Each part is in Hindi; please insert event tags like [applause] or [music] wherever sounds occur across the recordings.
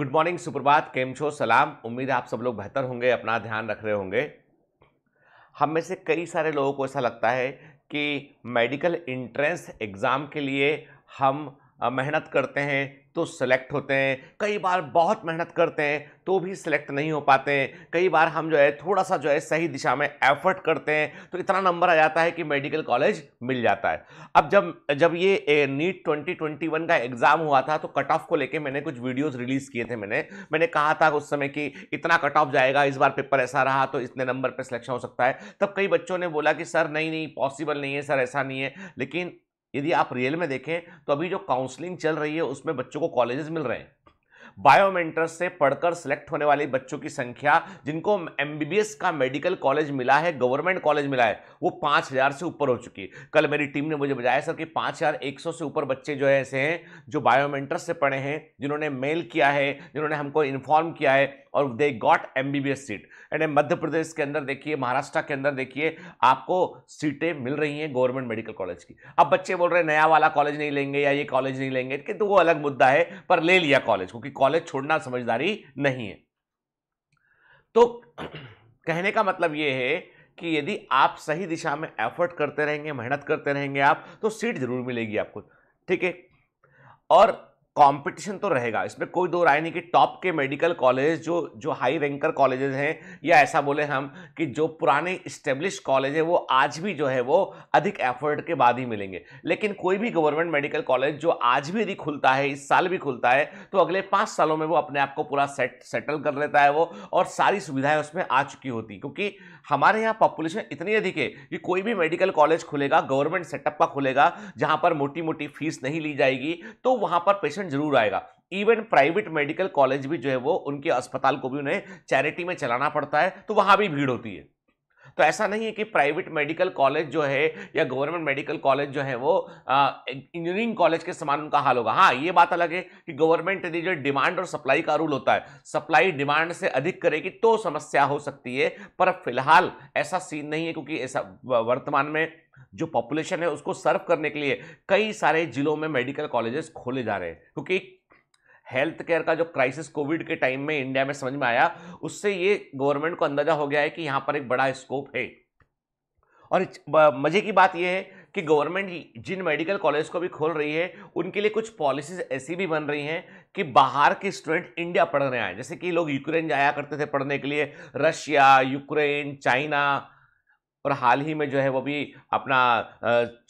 गुड मॉर्निंग सुप्रभात केम छो सलाम उम्मीद है आप सब लोग बेहतर होंगे अपना ध्यान रख रहे होंगे हम में से कई सारे लोगों को ऐसा लगता है कि मेडिकल इंट्रेंस एग्ज़ाम के लिए हम मेहनत करते हैं तो सेलेक्ट होते हैं कई बार बहुत मेहनत करते हैं तो भी सिलेक्ट नहीं हो पाते हैं कई बार हम जो है थोड़ा सा जो है सही दिशा में एफर्ट करते हैं तो इतना नंबर आ जाता है कि मेडिकल कॉलेज मिल जाता है अब जब जब ये नीट 2021 का एग्ज़ाम हुआ था तो कट ऑफ को लेके मैंने कुछ वीडियोस रिलीज़ किए थे मैंने मैंने कहा था उस समय कि इतना कट ऑफ जाएगा इस बार पेपर ऐसा रहा तो इतने नंबर पर सिलेक्शन हो सकता है तब कई बच्चों ने बोला कि सर नहीं नहीं पॉसिबल नहीं है सर ऐसा नहीं है लेकिन यदि आप रियल में देखें तो अभी जो काउंसलिंग चल रही है उसमें बच्चों को कॉलेजेस मिल रहे हैं बायोमेट्रस से पढ़कर सेलेक्ट होने वाले बच्चों की संख्या जिनको एमबीबीएस का मेडिकल कॉलेज मिला है गवर्नमेंट कॉलेज मिला है वो पाँच हज़ार से ऊपर हो चुकी है कल मेरी टीम ने मुझे बताया सर कि पाँच हज़ार एक सौ से ऊपर बच्चे जो है ऐसे हैं जो बायोमेंटर्स से पढ़े हैं जिन्होंने मेल किया है जिन्होंने हमको इन्फॉर्म किया है और they got M B B S seat and Madhya Pradesh के अंदर देखिए महाराष्ट्र के अंदर देखिए आपको सीटें मिल रही हैं गवर्नमेंट मेडिकल कॉलेज की अब बच्चे बोल रहे हैं नया वाला कॉलेज नहीं लेंगे या ये कॉलेज नहीं लेंगे तो वो अलग मुद्दा है पर ले लिया कॉलेज क्योंकि कॉलेज छोड़ना समझदारी नहीं है तो [clears throat] कहने का मतलब ये है कि यदि आप सही दिशा में एफर्ट करते रहेंगे मेहनत करते रहेंगे आप तो सीट जरूर मिलेगी आपको ठीक है और कंपटीशन तो रहेगा इसमें कोई दो राय नहीं कि टॉप के मेडिकल कॉलेज जो जो हाई रैंकर कॉलेजेस हैं या ऐसा बोले हम कि जो पुराने इस्टेब्लिश कॉलेज है वो आज भी जो है वो अधिक एफर्ट के बाद ही मिलेंगे लेकिन कोई भी गवर्नमेंट मेडिकल कॉलेज जो आज भी यदि खुलता है इस साल भी खुलता है तो अगले पाँच सालों में वो अपने आप को पूरा सेट सेटल कर लेता है वो और सारी सुविधाएँ उसमें आ चुकी होती क्योंकि हमारे यहाँ पॉपुलेशन इतनी अधिक है कि कोई भी मेडिकल कॉलेज खुलेगा गवर्नमेंट सेटअप का खुलेगा जहाँ पर मोटी मोटी फीस नहीं ली जाएगी तो वहाँ पर पेशेंट डोनेशन जरूर आएगा इवन प्राइवेट मेडिकल कॉलेज भी जो है वो उनके अस्पताल को भी उन्हें चैरिटी में चलाना पड़ता है तो वहां भी भीड़ होती है तो ऐसा नहीं है कि प्राइवेट मेडिकल कॉलेज जो है या गवर्नमेंट मेडिकल कॉलेज जो है वो इंजीनियरिंग कॉलेज के समान उनका हाल होगा हाँ ये बात अलग है कि गवर्नमेंट यदि जो डिमांड और सप्लाई का रूल होता है सप्लाई डिमांड से अधिक करेगी तो समस्या हो सकती है पर फिलहाल ऐसा सीन नहीं है क्योंकि ऐसा वर्तमान में जो पॉपुलेशन है उसको सर्व करने के लिए कई सारे जिलों में मेडिकल कॉलेजेस खोले जा रहे हैं क्योंकि हेल्थ केयर का जो क्राइसिस कोविड के टाइम में इंडिया में समझ में आया उससे ये गवर्नमेंट को अंदाजा हो गया है कि यहाँ पर एक बड़ा स्कोप है और मज़े की बात यह है कि गवर्नमेंट जिन मेडिकल कॉलेज को भी खोल रही है उनके लिए कुछ पॉलिसीज ऐसी भी बन रही हैं कि बाहर के स्टूडेंट इंडिया पढ़ने आए जैसे कि लोग यूक्रेन जाया करते थे पढ़ने के लिए रशिया यूक्रेन चाइना और हाल ही में जो है वो भी अपना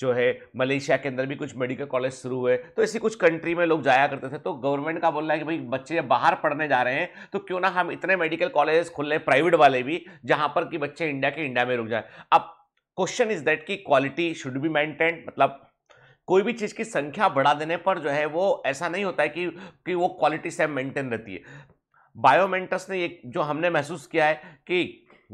जो है मलेशिया के अंदर भी कुछ मेडिकल कॉलेज शुरू हुए तो ऐसी कुछ कंट्री में लोग जाया करते थे तो गवर्नमेंट का बोलना है कि भाई बच्चे जब बाहर पढ़ने जा रहे हैं तो क्यों ना हम इतने मेडिकल कॉलेज लें प्राइवेट वाले भी जहाँ पर कि बच्चे इंडिया के इंडिया में रुक जाए अब क्वेश्चन इज दैट कि क्वालिटी शुड बी मेंटेन मतलब कोई भी चीज़ की संख्या बढ़ा देने पर जो है वो ऐसा नहीं होता है कि कि वो क्वालिटी सेम मेंटेन रहती है बायोमेंटस ने ये जो हमने महसूस किया है कि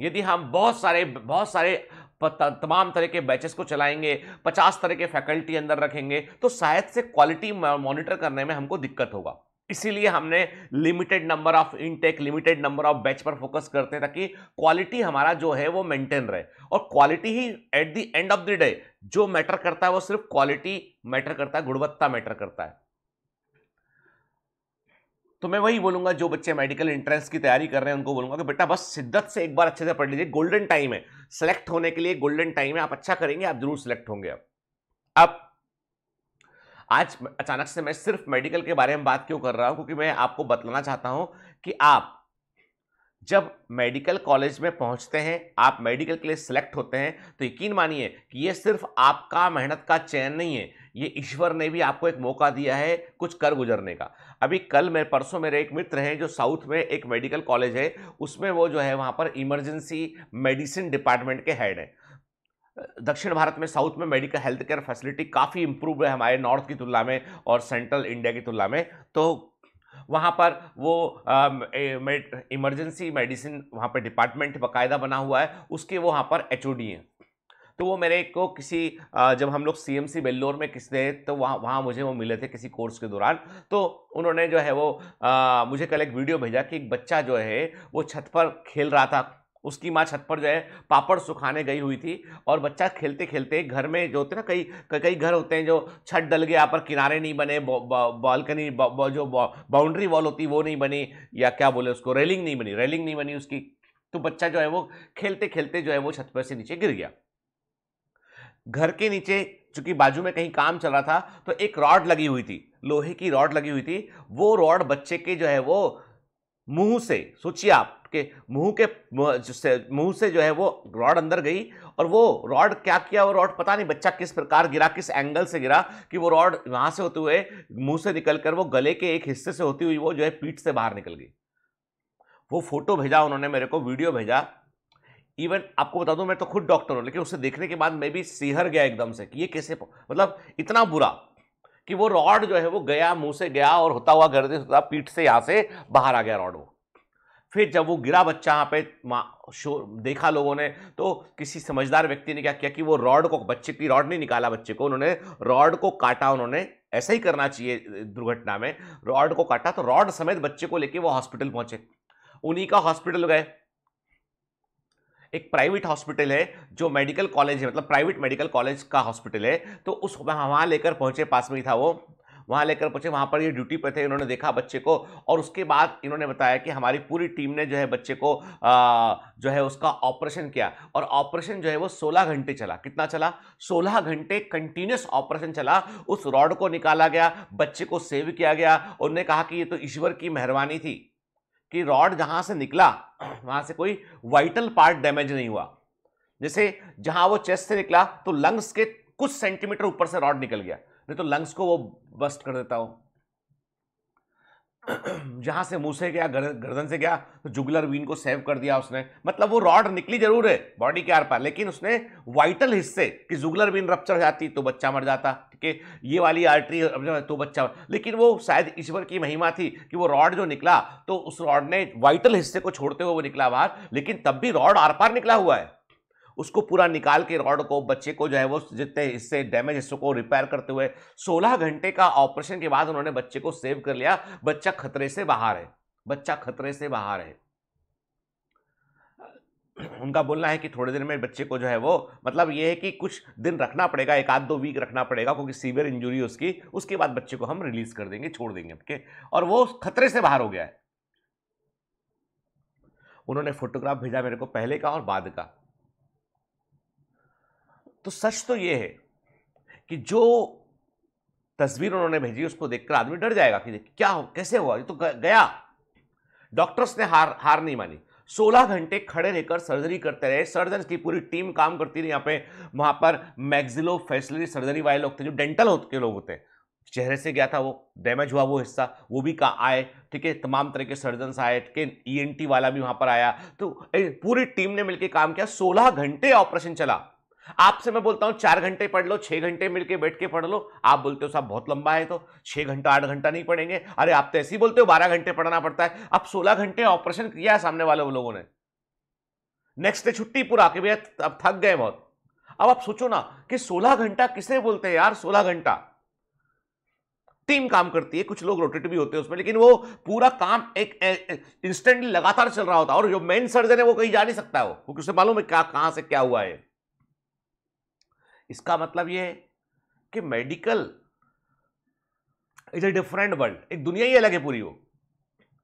यदि हम बहुत सारे बहुत सारे तमाम तरह के बैचेस को चलाएंगे पचास तरह के फैकल्टी अंदर रखेंगे तो शायद से क्वालिटी मॉनिटर करने में हमको दिक्कत होगा इसीलिए हमने limited number of intake limited number of batch पर फोकस करते हैं ताकि क्वालिटी हमारा जो है वो मेंटेन रहे और क्वालिटी ही at the end of the day जो मैटर करता है वो सिर्फ क्वालिटी मैटर करता है गुणवत्ता मैटर करता है तो मैं वही बोलूंगा जो बच्चे मेडिकल एंट्रेंस की तैयारी कर रहे हैं उनको बोलूंगा कि बेटा बस शिद्दत से एक बार अच्छे से पढ़ लीजिए गोल्डन टाइम है सेलेक्ट होने के लिए गोल्डन टाइम है आप अच्छा करेंगे आप जरूर सेलेक्ट होंगे आप अब आज अचानक से मैं सिर्फ मेडिकल के बारे में बात क्यों कर रहा हूं क्योंकि मैं आपको बतलाना चाहता हूं कि आप जब मेडिकल कॉलेज में पहुंचते हैं आप मेडिकल के लिए सिलेक्ट होते हैं तो यकीन मानिए कि ये सिर्फ आपका मेहनत का चयन नहीं है ये ईश्वर ने भी आपको एक मौका दिया है कुछ कर गुजरने का अभी कल मेरे परसों मेरे एक मित्र हैं जो साउथ में एक मेडिकल कॉलेज है उसमें वो जो है वहाँ पर इमरजेंसी मेडिसिन डिपार्टमेंट के हेड हैं दक्षिण भारत में साउथ में मेडिकल हेल्थ केयर फैसिलिटी काफ़ी इंप्रूव है हमारे नॉर्थ की तुलना में और सेंट्रल इंडिया की तुलना में तो वहाँ पर वो इमरजेंसी मेडिसिन वहाँ पर डिपार्टमेंट बाकायदा बना हुआ है उसके वो वहाँ पर एच हैं तो वो मेरे को किसी जब हम लोग सी एम सी बेल्लोर में किस थे तो वहाँ वहाँ मुझे वो मिले थे किसी कोर्स के दौरान तो उन्होंने जो है वो आ, मुझे कल एक वीडियो भेजा कि एक बच्चा जो है वो छत पर खेल रहा था उसकी माँ छत पर जो है पापड़ सुखाने गई हुई थी और बच्चा खेलते खेलते घर में जो होते ना कई कई घर होते हैं जो छत डल गया पर किनारे नहीं बने बालकनी जो बाउंड्री वॉल होती वो नहीं बनी या क्या बोले उसको रेलिंग नहीं बनी रेलिंग नहीं बनी उसकी तो बच्चा जो है वो खेलते खेलते जो है वो छत पर से नीचे गिर गया घर के नीचे चूंकि बाजू में कहीं काम चल रहा था तो एक रॉड लगी हुई थी लोहे की रॉड लगी हुई थी वो रॉड बच्चे के जो है वो मुंह से सोचिए आप के मुंह के मुंह से जो है वो रॉड अंदर गई और वो रॉड क्या किया वो रॉड पता नहीं बच्चा किस प्रकार गिरा किस एंगल से गिरा कि वो रॉड वहाँ से होते हुए मुंह से निकल कर वो गले के एक हिस्से से होती हुई वो जो है पीठ से बाहर निकल गई वो फोटो भेजा उन्होंने मेरे को वीडियो भेजा इवन आपको बता दूं मैं तो खुद डॉक्टर हूँ लेकिन उसे देखने के बाद मैं भी सिहर गया एकदम से कि ये कैसे मतलब इतना बुरा कि वो रॉड जो है वो गया मुंह से गया और होता हुआ गर्दे होता पीठ से यहाँ से बाहर आ गया रॉड वो फिर जब वो गिरा बच्चा यहाँ पे शोर देखा लोगों ने तो किसी समझदार व्यक्ति ने क्या किया कि वो रॉड को बच्चे की रॉड नहीं निकाला बच्चे को उन्होंने रॉड को काटा उन्होंने ऐसा ही करना चाहिए दुर्घटना में रॉड को काटा तो रॉड समेत बच्चे को लेके वो हॉस्पिटल पहुंचे उन्हीं का हॉस्पिटल गए एक प्राइवेट हॉस्पिटल है जो मेडिकल कॉलेज है मतलब प्राइवेट मेडिकल कॉलेज का हॉस्पिटल है तो उस वहाँ लेकर पहुँचे पास में ही था वो वहाँ लेकर पहुँचे वहाँ पर ये ड्यूटी पर थे इन्होंने देखा बच्चे को और उसके बाद इन्होंने बताया कि हमारी पूरी टीम ने जो है बच्चे को आ, जो है उसका ऑपरेशन किया और ऑपरेशन जो है वो 16 घंटे चला कितना चला 16 घंटे कंटिन्यूस ऑपरेशन चला उस रॉड को निकाला गया बच्चे को सेव किया गया उन्होंने कहा कि ये तो ईश्वर की मेहरबानी थी कि रॉड जहां से निकला वहां से कोई वाइटल पार्ट डैमेज नहीं हुआ जैसे जहां वो चेस्ट से निकला तो लंग्स के कुछ सेंटीमीटर ऊपर से रॉड निकल गया नहीं तो लंग्स को वो बस्ट कर देता हूं [clears throat] जहां से मुंह से गया गर्दन से गया तो जुगलर वीन को सेव कर दिया उसने मतलब वो रॉड निकली जरूर है बॉडी के आर पार लेकिन उसने वाइटल हिस्से कि जुगलर वीन रप्चर हो जाती तो बच्चा मर जाता ठीक है ये वाली आर्टरी तो बच्चा लेकिन वो शायद ईश्वर की महिमा थी कि वो रॉड जो निकला तो उस रॉड ने वाइटल हिस्से को छोड़ते हुए वो निकला बाहर लेकिन तब भी रॉड आर पार निकला हुआ है उसको पूरा निकाल के रॉड को बच्चे को जो है वो जितने इससे डैमेज हिस्सों को रिपेयर करते हुए सोलह घंटे का ऑपरेशन के बाद उन्होंने बच्चे को सेव कर लिया बच्चा खतरे से बाहर है बच्चा खतरे से बाहर है उनका बोलना है कि थोड़े देर में बच्चे को जो है वो मतलब ये है कि कुछ दिन रखना पड़ेगा एक आध दो वीक रखना पड़ेगा क्योंकि सीवियर इंजुरी उसकी उसके बाद बच्चे को हम रिलीज कर देंगे छोड़ देंगे ओके और वो खतरे से बाहर हो गया है उन्होंने फोटोग्राफ भेजा मेरे को पहले का और बाद का तो सच तो ये है कि जो तस्वीर उन्होंने भेजी उसको देखकर आदमी डर जाएगा कि क्या हो कैसे हुआ ये तो गया डॉक्टर्स ने हार हार नहीं मानी 16 घंटे खड़े रहकर सर्जरी करते रहे सर्जन की पूरी टीम काम करती रही यहाँ पे वहाँ पर मैग्जिलो फैसलरी सर्जरी वाले लोग थे जो डेंटल होते के लोग होते हैं चेहरे से गया था वो डैमेज हुआ वो हिस्सा वो भी कहाँ आए ठीक है तमाम तरह के सर्जन आए ठीक है ई वाला भी वहाँ पर आया तो पूरी टीम ने मिलकर काम किया सोलह घंटे ऑपरेशन चला आपसे मैं बोलता हूँ चार घंटे पढ़ लो छः घंटे मिलके बैठ के पढ़ लो आप बोलते हो साहब बहुत लंबा है तो छः घंटा आठ घंटा नहीं पढ़ेंगे अरे आप तो ऐसे ही बोलते हो बारह घंटे पढ़ना पड़ता है अब सोलह घंटे ऑपरेशन किया है सामने वाले लोगों ने नेक्स्ट डे छुट्टी पूरा के भैया अब थक गए बहुत अब आप सोचो ना कि सोलह घंटा किसे बोलते हैं यार सोलह घंटा टीम काम करती है कुछ लोग रोटेट भी होते हैं उसमें लेकिन वो पूरा काम एक, इंस्टेंटली लगातार चल रहा होता है और जो मेन सर्जन है वो कहीं जा नहीं सकता वो क्योंकि उसे मालूम है क्या कहां से क्या हुआ है इसका मतलब ये है कि medical is a different world एक दुनिया ही अलग है पूरी वो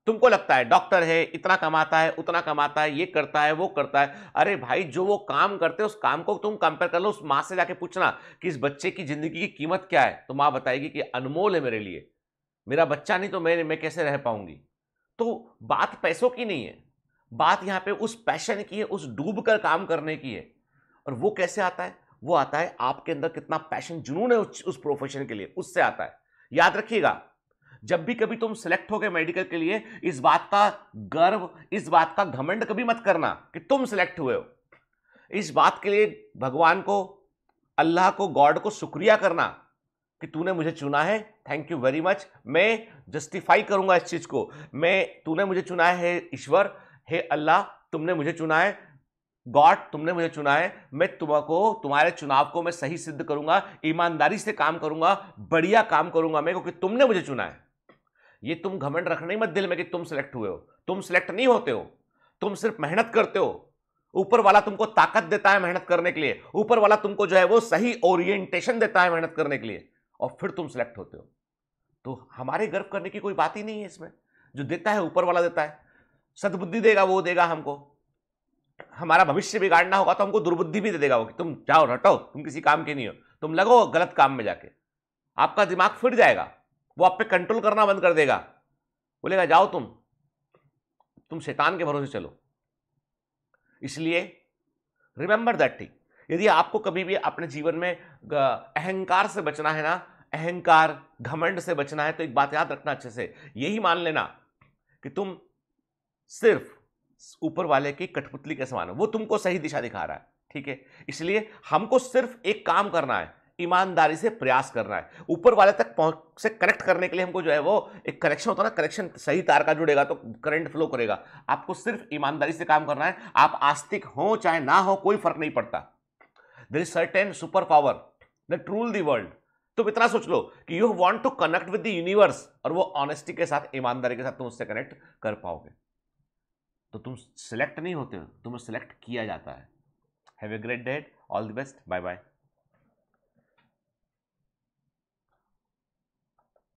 तुमको लगता है डॉक्टर है इतना कमाता है उतना कमाता है ये करता है वो करता है अरे भाई जो वो काम करते हैं उस काम को तुम कंपेयर कर लो उस माँ से जाके पूछना कि इस बच्चे की ज़िंदगी की कीमत क्या है तो माँ बताएगी कि अनमोल है मेरे लिए मेरा बच्चा नहीं तो मैं मैं कैसे रह पाऊंगी तो बात पैसों की नहीं है बात यहाँ पे उस पैशन की है उस डूब कर काम करने की है और वो कैसे आता है वो आता है आपके अंदर कितना पैशन जुनून है उस, उस प्रोफेशन के लिए उससे आता है याद रखिएगा जब भी कभी तुम सिलेक्ट हो गए मेडिकल के लिए इस बात का गर्व इस बात का घमंड कभी मत करना कि तुम सिलेक्ट हुए हो इस बात के लिए भगवान को अल्लाह को गॉड को शुक्रिया करना कि तूने मुझे चुना है थैंक यू वेरी मच मैं जस्टिफाई करूंगा इस चीज़ को मैं तूने मुझे चुना है ईश्वर हे अल्लाह तुमने मुझे चुना है गॉड तुमने मुझे चुना है मैं तुमको तुम्हारे चुनाव को मैं सही सिद्ध करूंगा ईमानदारी से काम करूंगा बढ़िया काम करूंगा मैं क्योंकि तुमने मुझे चुना है ये तुम घमंड रखना ही मत दिल में कि तुम सिलेक्ट हुए हो तुम सिलेक्ट नहीं होते हो तुम सिर्फ मेहनत करते हो ऊपर वाला तुमको ताकत देता है मेहनत करने के लिए ऊपर वाला तुमको जो है वो सही ओरिएंटेशन देता है मेहनत करने के लिए और फिर तुम सिलेक्ट होते हो तो हमारे गर्व करने की कोई बात ही नहीं है इसमें जो देता है ऊपर वाला देता है सदबुद्धि देगा वो देगा हमको हमारा भविष्य बिगाड़ना होगा तो हमको दुर्बुद्धि भी दे देगा वो कि तुम जाओ रटो तुम किसी काम के नहीं हो तुम लगो गलत काम में जाके आपका दिमाग फिर जाएगा वो आप पे कंट्रोल करना बंद कर देगा बोलेगा जाओ तुम तुम शैतान के भरोसे चलो इसलिए रिमेंबर दैट थिंग यदि आपको कभी भी अपने जीवन में अहंकार से बचना है ना अहंकार घमंड से बचना है तो एक बात याद रखना अच्छे से यही मान लेना कि तुम सिर्फ ऊपर वाले की कठपुतली के समान है वो तुमको सही दिशा दिखा रहा है ठीक है इसलिए हमको सिर्फ एक काम करना है ईमानदारी से प्रयास करना है ऊपर वाले तक पहुंच से कनेक्ट करने के लिए हमको जो है वो एक कनेक्शन होता है ना कनेक्शन सही तार का जुड़ेगा तो करंट फ्लो करेगा आपको सिर्फ ईमानदारी से काम करना है आप आस्तिक हो चाहे ना हो कोई फर्क नहीं पड़ता there is certain super power that ट्रूल दी वर्ल्ड तुम इतना सोच लो कि you want to connect with the universe और वो ऑनेस्टी के साथ ईमानदारी के साथ तुम उससे कनेक्ट कर पाओगे तो तुम सेलेक्ट नहीं होते हो तुम्हें सेलेक्ट किया जाता है have a great day all the best bye bye